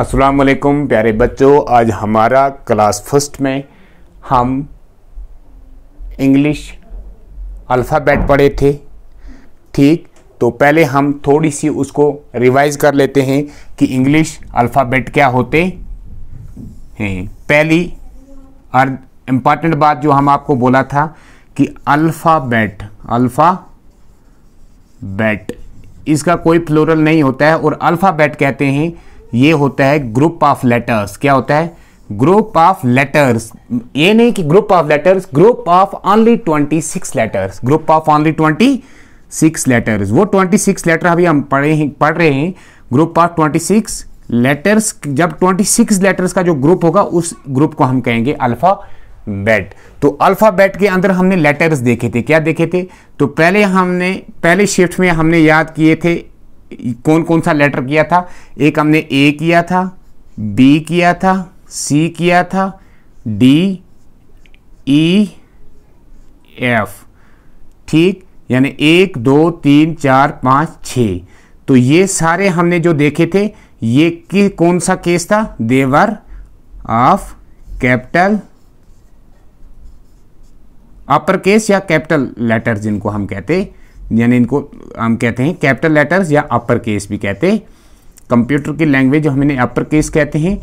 अस्सलाम वालेकुम प्यारे बच्चों आज हमारा क्लास फर्स्ट में हम इंग्लिश अल्फ़ाबेट पढ़े थे ठीक तो पहले हम थोड़ी सी उसको रिवाइज कर लेते हैं कि इंग्लिश अल्फ़ाबेट क्या होते हैं पहली और इम्पॉर्टेंट बात जो हम आपको बोला था कि अल्फ़ाबेट अल्फ़ा बैट इसका कोई फ्लोरल नहीं होता है और अल्फ़ाबेट कहते हैं ये होता है ग्रुप ऑफ लेटर्स क्या होता है ग्रुप ऑफ लेटर्स ये नहीं कि group of letters group of only twenty six letters group of only twenty six letters वो ट्वेंटी सिक्स लेटर अभी हम पढ़े पढ़ रहे हैं group of twenty six letters जब ट्वेंटी सिक्स लेटर्स का जो ग्रुप होगा उस ग्रुप को हम कहेंगे अल्फा बेट तो अल्फ़ाबेट के अंदर हमने लेटर्स देखे थे क्या देखे थे तो पहले हमने पहले शिफ्ट में हमने याद किए थे कौन कौन सा लेटर किया था एक हमने ए किया था बी किया था सी किया था डी ई एफ ठीक यानी एक दो तीन चार पाँच छ तो ये सारे हमने जो देखे थे ये कि कौन सा केस था देवर ऑफ कैपिटल अपर केस या कैपिटल लेटर जिनको हम कहते हैं यानी इनको हम कहते हैं कैपिटल लेटर्स या अपर केस भी कहते हैं कंप्यूटर की लैंग्वेज हम इन्हें अपर केस कहते हैं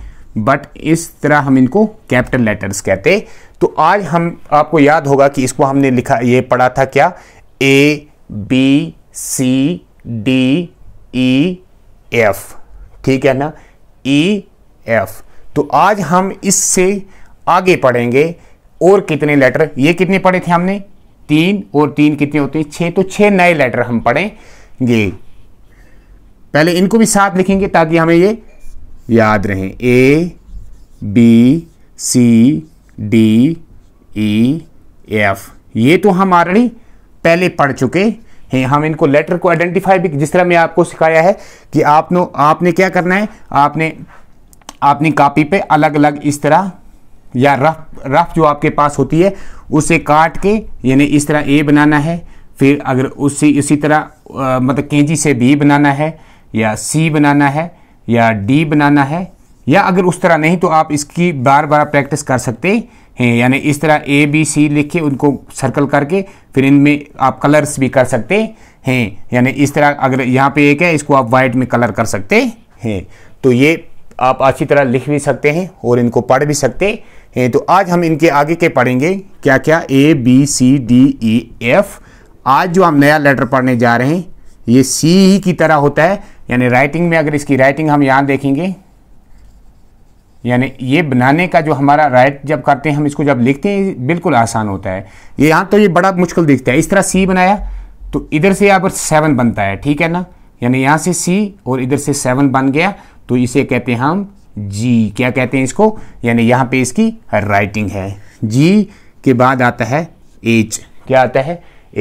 बट इस तरह हम इनको कैपिटल लेटर्स कहते हैं तो आज हम आपको याद होगा कि इसको हमने लिखा ये पढ़ा था क्या A B C D E F ठीक है ना ई e, एफ तो आज हम इससे आगे पढ़ेंगे और कितने लेटर ये कितने पढ़े थे हमने तीन और तीन कितने होते हैं छः तो छः नए लेटर हम पढ़ेंगे पहले इनको भी साथ लिखेंगे ताकि हमें ये याद रहें A B C D E F ये तो हम आरणी पहले पढ़ चुके हैं हम इनको लेटर को आइडेंटिफाई भी जिस तरह मैं आपको सिखाया है कि आपने आपने क्या करना है आपने आपने कॉपी पे अलग अलग इस तरह या रफ रफ जो आपके पास होती है उसे काट के यानी इस तरह ए बनाना है फिर अगर उसी इसी तरह आ, मतलब केंची से बी बनाना है या सी बनाना है या डी बनाना है या अगर उस तरह नहीं तो आप इसकी बार बार प्रैक्टिस कर सकते हैं यानी इस तरह ए बी सी लिख के उनको सर्कल करके फिर इनमें आप कलर्स भी कर सकते हैं यानी इस तरह अगर यहाँ पे एक है इसको आप वाइट में कलर कर सकते हैं तो ये आप अच्छी तरह लिख भी सकते हैं और इनको पढ़ भी सकते हैं तो आज हम इनके आगे के पढ़ेंगे क्या क्या A B C D E F आज जो हम नया लेटर पढ़ने जा रहे हैं ये सी ही की तरह होता है यानी राइटिंग में अगर इसकी राइटिंग हम यहाँ देखेंगे यानी ये बनाने का जो हमारा राइट जब करते हैं हम इसको जब लिखते हैं बिल्कुल आसान होता है ये यहाँ तो ये बड़ा मुश्किल दिखता है इस तरह सी बनाया तो इधर से यहाँ पर सेवन बनता है ठीक है ना यानी यहाँ से सी और इधर से सेवन बन गया तो इसे कहते हैं हम जी क्या कहते हैं इसको यानी यहाँ पे इसकी राइटिंग है जी के बाद आता है एच क्या आता है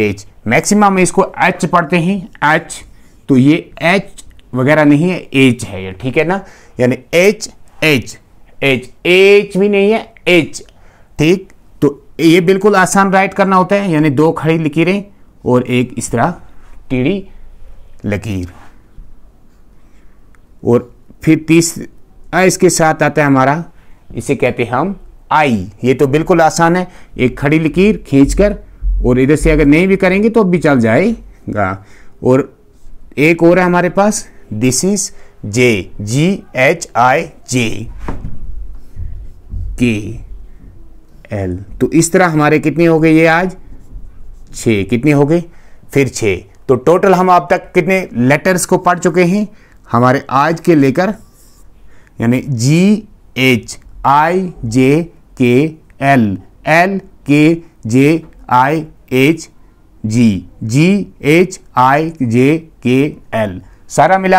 एच मैक्सिमम में इसको एच पढ़ते हैं एच तो ये एच वगैरह नहीं है एच है ये ठीक है ना यानी एच एच एच एच भी नहीं है एच ठीक तो ये बिल्कुल आसान राइट करना होता है यानी दो खड़ी लकीरें और एक इस तरह टीढ़ी लकीर और फिर तीस इसके साथ आता है हमारा इसे कहते हैं हम आई ये तो बिल्कुल आसान है एक खड़ी लकीर खींचकर और इधर से अगर नहीं भी करेंगे तो भी चल जाएगा और एक और है हमारे पास this is J G H I J K L तो इस तरह हमारे कितने हो गए ये आज छे कितने हो गए फिर छे तो टोटल हम आप तक कितने लेटर्स को पढ़ चुके हैं हमारे आज के लेकर यानी जी H I J K L L के जे I H G ji H I J K L सारा मिला के